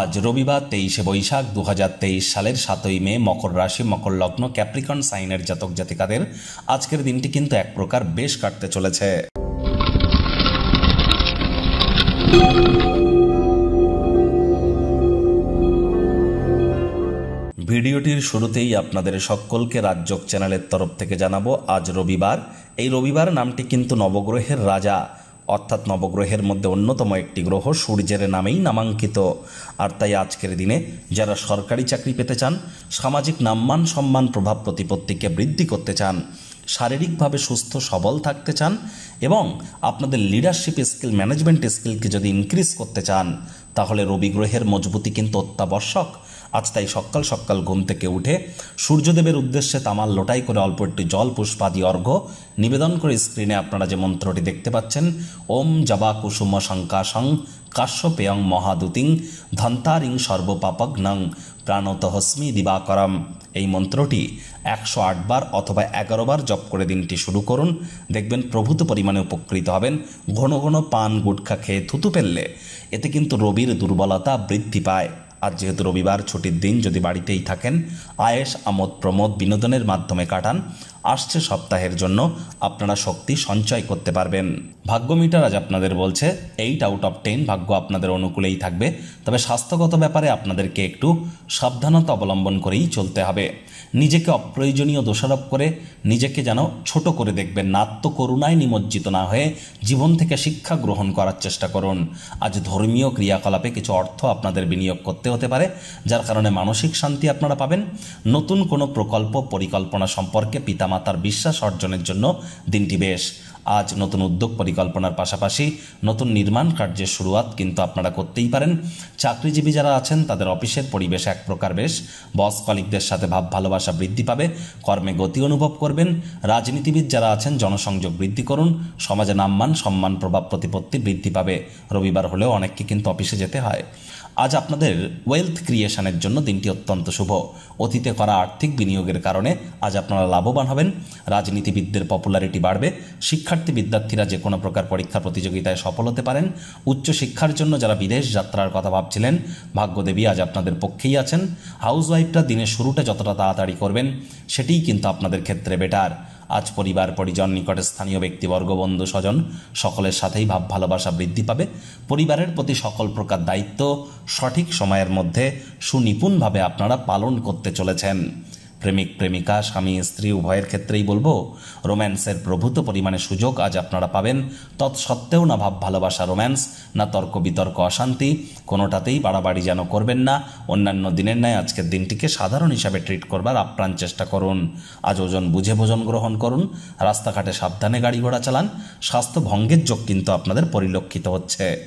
আজ রবিবার তেইশে বৈশাখ দু সালের সাতই মে মকর রাশি মকর লগ্ন ক্যাপ্রিকন সাইনের জাতক জাতিকাদের আজকের দিনটি কিন্তু এক প্রকার বেশ কাটতে চলেছে ভিডিওটির শুরুতেই আপনাদের সকলকে রাজযোগ চ্যানেলের তরফ থেকে জানাবো আজ রবিবার এই রবিবার নামটি কিন্তু নবগ্রহের রাজা অর্থাৎ নবগ্রহের মধ্যে অন্যতম একটি গ্রহ সূর্যের নামেই নামাঙ্কিত আর তাই আজকের দিনে যারা সরকারি চাকরি পেতে চান সামাজিক নামমান সম্মান প্রভাব প্রতিপত্তিকে বৃদ্ধি করতে চান শারীরিকভাবে সুস্থ সবল থাকতে চান এবং আপনাদের লিডারশিপ স্কিল ম্যানেজমেন্ট স্কিলকে যদি ইনক্রিজ করতে চান তাহলে রবি গ্রহের মজবুতি কিন্তু অত্যাবশ্যক আজ তাই সকাল সকাল ঘুম থেকে উঠে সূর্যদেবের উদ্দেশ্যে তামাল লোটাই করে অল্প একটি জল পুষ্পাদি অর্ঘ্য নিবেদন করে স্ক্রিনে আপনারা যে মন্ত্রটি দেখতে পাচ্ছেন ওম জবা কুসুম শঙ্কাশং কাশ্যপেয়ং মহাদুতিং ধন্তারিং সর্বপাপগ্নং প্রাণতহস্মি দিবাকরম এই মন্ত্রটি একশো বার অথবা এগারো বার জপ করে দিনটি শুরু করুন দেখবেন প্রভূত পরিমাণে উপকৃত হবেন ঘন ঘন পান গুটখা খেয়ে থুতু ফেললে এতে কিন্তু রবির দুর্বলতা বৃদ্ধি পায় আজ যেহেতু রবিবার ছুটির দিন যদি বাড়িতেই থাকেন আয়েস আমোদ প্রমোদ বিনোদনের মাধ্যমে কাটান আসছে সপ্তাহের জন্য আপনারা শক্তি সঞ্চয় করতে পারবেন ভাগ্য মিটার আজ আপনাদের বলছে এইট আউট অফ টেন ভাগ্য আপনাদের অনুকূলেই থাকবে তবে স্বাস্থ্যগত ব্যাপারে আপনাদেরকে একটু সাবধানতা অবলম্বন করেই চলতে হবে নিজেকে অপ্রয়োজনীয় দোষারোপ করে নিজেকে যেন ছোট করে দেখবেন না আত্মকরুণায় নিমজ্জিত না হয়ে জীবন থেকে শিক্ষা গ্রহণ করার চেষ্টা করুন আজ ধর্মীয় ক্রিয়াকলাপে কিছু অর্থ আপনাদের বিনিয়োগ করতে হতে পারে যার কারণে মানসিক শান্তি আপনারা পাবেন নতুন কোনো প্রকল্প পরিকল্পনা সম্পর্কে পিতামা মাতার বিশ্বাস অর্জনের জন্য দিনটি বেশ আজ নতুন উদ্যোগ পরিকল্পনার পাশাপাশি নতুন নির্মাণ কার্যের শুরুয়াত কিন্তু আপনারা করতেই পারেন চাকরিজীবী যারা আছেন তাদের অফিসের পরিবেশ এক প্রকার বেশ বস কলিকদের সাথে ভাব ভালোবাসা বৃদ্ধি পাবে কর্মে গতি অনুভব করবেন রাজনীতিবিদ যারা আছেন জনসংযোগ বৃদ্ধি করুন সমাজে নাম্মান সম্মান প্রভাব প্রতিপত্তি বৃদ্ধি পাবে রবিবার হলেও অনেককে কিন্তু অফিসে যেতে হয় আজ আপনাদের ওয়েলথ ক্রিয়েশনের জন্য দিনটি অত্যন্ত শুভ অতীতে করা আর্থিক বিনিয়োগের কারণে আজ আপনারা লাভবান হবেন রাজনীতিবিদদের পপুলারিটি বাড়বে শিক্ষা শিক্ষার্থী বিদ্যার্থীরা যে কোনো প্রকার পরীক্ষা প্রতিযোগিতায় সফল হতে পারেন উচ্চশিক্ষার জন্য যারা বিদেশ যাত্রার কথা ভাবছিলেন ভাগ্যদেবী আজ আপনাদের পক্ষেই আছেন ওয়াইফটা দিনের শুরুটা যতটা তাড়াতাড়ি করবেন সেটিই কিন্তু আপনাদের ক্ষেত্রে বেটার আজ পরিবার পরিজন নিকটে স্থানীয় ব্যক্তিবর্গ বন্ধু স্বজন সকলের সাথেই ভাব ভালোবাসা বৃদ্ধি পাবে পরিবারের প্রতি সকল প্রকার দায়িত্ব সঠিক সময়ের মধ্যে সুনিপুণভাবে আপনারা পালন করতে চলেছেন প্রেমিক প্রেমিকা স্বামী স্ত্রী উভয়ের ক্ষেত্রেই বলবো রোম্যান্সের প্রভূত পরিমাণে সুযোগ আজ আপনারা পাবেন তৎসত্ত্বেও না ভাব ভালোবাসা রোম্যান্স না তর্ক বিতর্ক অশান্তি কোনোটাতেই বাড়াবাড়ি যেন করবেন না অন্যান্য দিনের ন্যায় আজকের দিনটিকে সাধারণ হিসাবে ট্রিট করবার আপ্রাণ চেষ্টা করুন আজ ওজন বুঝে ভোজন গ্রহণ করুন রাস্তাঘাটে সাবধানে গাড়ি ঘোড়া চালান স্বাস্থ্য ভঙ্গের যোগ কিন্তু আপনাদের পরিলক্ষিত হচ্ছে